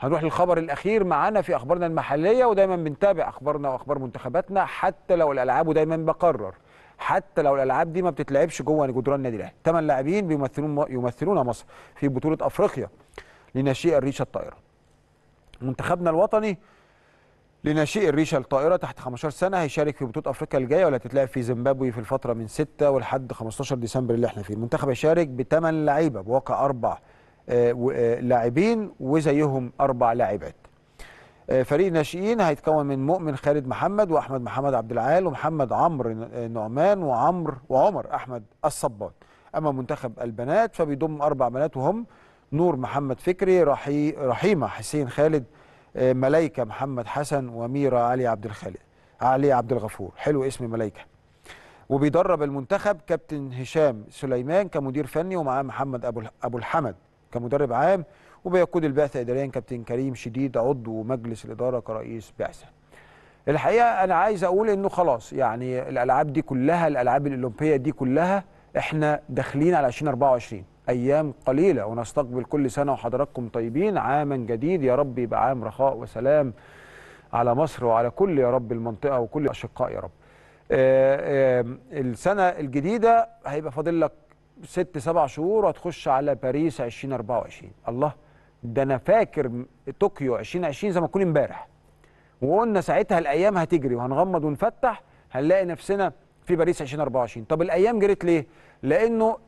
هنروح للخبر الاخير معانا في اخبارنا المحليه ودايما بنتابع اخبارنا واخبار منتخباتنا حتى لو الالعاب ودايما بقرر حتى لو الالعاب دي ما بتتلعبش جوه جدران النادي الاهلي ثمان لاعبين بيمثلون يمثلون مصر في بطوله افريقيا لناشئ الريشه الطائره منتخبنا الوطني لناشئ الريشه الطائره تحت 15 سنه هيشارك في بطوله افريقيا الجايه واللي هتتلعب في زيمبابوي في الفتره من 6 ولحد 15 ديسمبر اللي احنا فيه المنتخب هيشارك بثمان لعيبه بواقع اربع آه، آه، لاعبين وزيهم اربع لاعبات آه، فريق ناشئين هيتكون من مؤمن خالد محمد واحمد محمد عبد العال ومحمد عمرو نعمان وعمر وعمر احمد الصباط اما منتخب البنات فبيضم اربع بنات وهم نور محمد فكري رحي رحيمه حسين خالد ملايكه محمد حسن وميرا علي عبد الخالق علي عبد الغفور حلو اسم ملايكه وبيدرب المنتخب كابتن هشام سليمان كمدير فني ومعاه محمد ابو ابو الحمد كمدرب عام وبيقود البعثه اداريا كابتن كريم شديد عضو مجلس الاداره كرئيس بعثه. الحقيقه انا عايز اقول انه خلاص يعني الالعاب دي كلها الالعاب الاولمبيه دي كلها احنا داخلين على 2024 ايام قليله ونستقبل كل سنه وحضراتكم طيبين عاما جديد يا رب يبقى عام رخاء وسلام على مصر وعلى كل يا رب المنطقه وكل الاشقاء يا رب. آه، آه، السنه الجديده هيبقى فاضل لك ست سبع شهور وهتخش على باريس 2024 الله ده انا فاكر طوكيو 2020 زي ما تكون امبارح وقلنا ساعتها الايام هتجري وهنغمض ونفتح هنلاقي نفسنا في باريس 2024 طب الايام جريت ليه لانه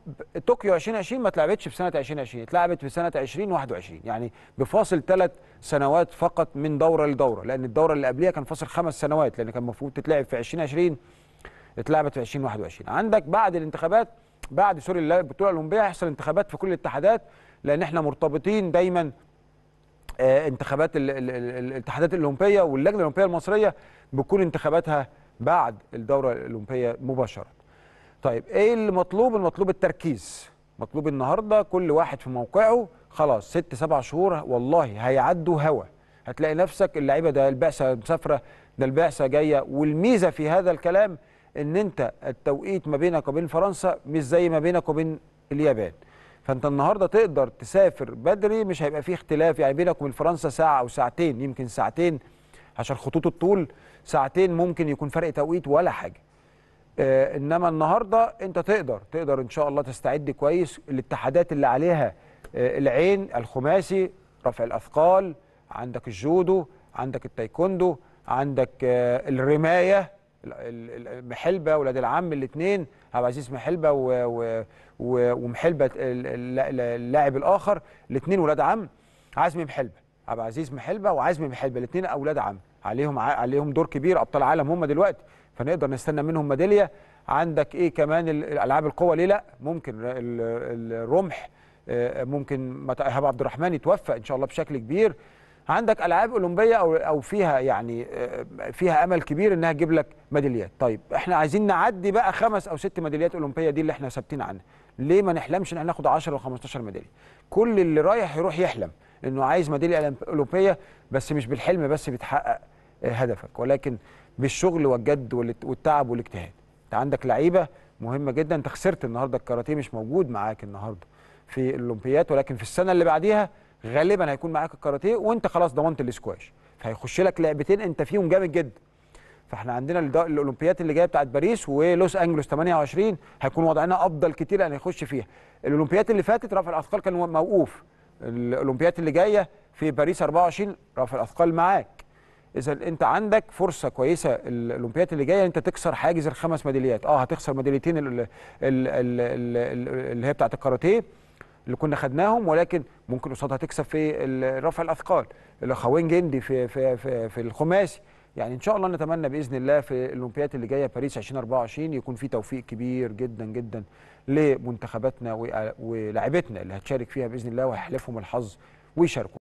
طوكيو 2020 ما اتلعبتش في سنه 2020 اتلعبت في سنه 2021 يعني بفاصل ثلاث سنوات فقط من دوره لدوره لان الدوره اللي قبليها كان فاصل خمس سنوات لان كان المفروض تتلعب في 2020 اتلعبت في 2021 عندك بعد الانتخابات بعد سوري البطوله الاولمبيه هيحصل انتخابات في كل الاتحادات لان احنا مرتبطين دايما آه، انتخابات الاتحادات الاولمبيه واللجنه الاولمبيه المصريه بتكون انتخاباتها بعد الدوره الاولمبيه مباشره. طيب ايه المطلوب؟ المطلوب التركيز. مطلوب النهارده كل واحد في موقعه خلاص ست سبع شهور والله هيعدوا هوا. هتلاقي نفسك اللعيبه ده البعثه مسافره ده البعثه جايه والميزه في هذا الكلام ان انت التوقيت ما بينك وبين فرنسا مش زي ما بينك وبين اليابان فانت النهارده تقدر تسافر بدري مش هيبقى فيه اختلاف يعني بينك وبين فرنسا ساعه او ساعتين يمكن ساعتين عشان خطوط الطول ساعتين ممكن يكون فرق توقيت ولا حاجه آه انما النهارده انت تقدر تقدر ان شاء الله تستعد كويس الاتحادات اللي عليها آه العين الخماسي رفع الاثقال عندك الجودو عندك التايكوندو عندك آه الرمايه محلبه ولاد العم الاثنين عبد العزيز محلبه ومحلبه اللاعب الاخر الاثنين ولاد عم عزمي محلبه عبد العزيز محلبه وعزمي محلبه الاثنين اولاد عم عليهم عليهم دور كبير ابطال عالم هم دلوقتي فنقدر نستنى منهم ميداليه عندك ايه كمان الالعاب القوه ليه لا ممكن الرمح آه، ممكن ايهاب عبد الرحمن يتوفق ان شاء الله بشكل كبير عندك العاب اولمبيه او او فيها يعني آه، فيها امل كبير انها تجيب لك ميداليات طيب احنا عايزين نعدي بقى خمس او ست ميداليات اولمبيه دي اللي احنا ثابتين عنها ليه ما نحلمش ان احنا ناخد 10 و15 ميداليه كل اللي رايح يروح يحلم انه عايز ميداليه اولمبيه بس مش بالحلم بس بتحقق آه، هدفك ولكن بالشغل والجد والتعب والاجتهاد انت عندك لعيبه مهمه جدا انت خسرت النهارده الكاراتيه مش موجود معاك النهارده في الاولمبيات ولكن في السنه اللي بعديها غالبا هيكون معاك الكاراتيه وانت خلاص ضمنت الاسكواش فهيخش لك لعبتين انت فيهم جامد جدا فاحنا عندنا الاولمبيات اللي جايه بتاعت باريس ولوس انجلوس 28 هيكون وضعنا افضل كتير ان هيخش فيها الاولمبيات اللي فاتت رفع الاثقال كان موقوف الاولمبيات اللي جايه في باريس 24 رفع الاثقال معاك اذا انت عندك فرصه كويسه الاولمبيات اللي جايه انت تكسر حاجز الخمس ميداليات اه هتخسر ميداليتين اللي هي بتاعت الكاراتيه اللي كنا خدناهم ولكن ممكن قصادها تكسب في رفع الاثقال الاخوين جندي في في في, في الخماسي يعني ان شاء الله نتمنى باذن الله في الاولمبياد اللي جايه باريس 2024 يكون في توفيق كبير جدا جدا لمنتخباتنا ولاعيبتنا اللي هتشارك فيها باذن الله وهيحلفهم الحظ ويشاركوا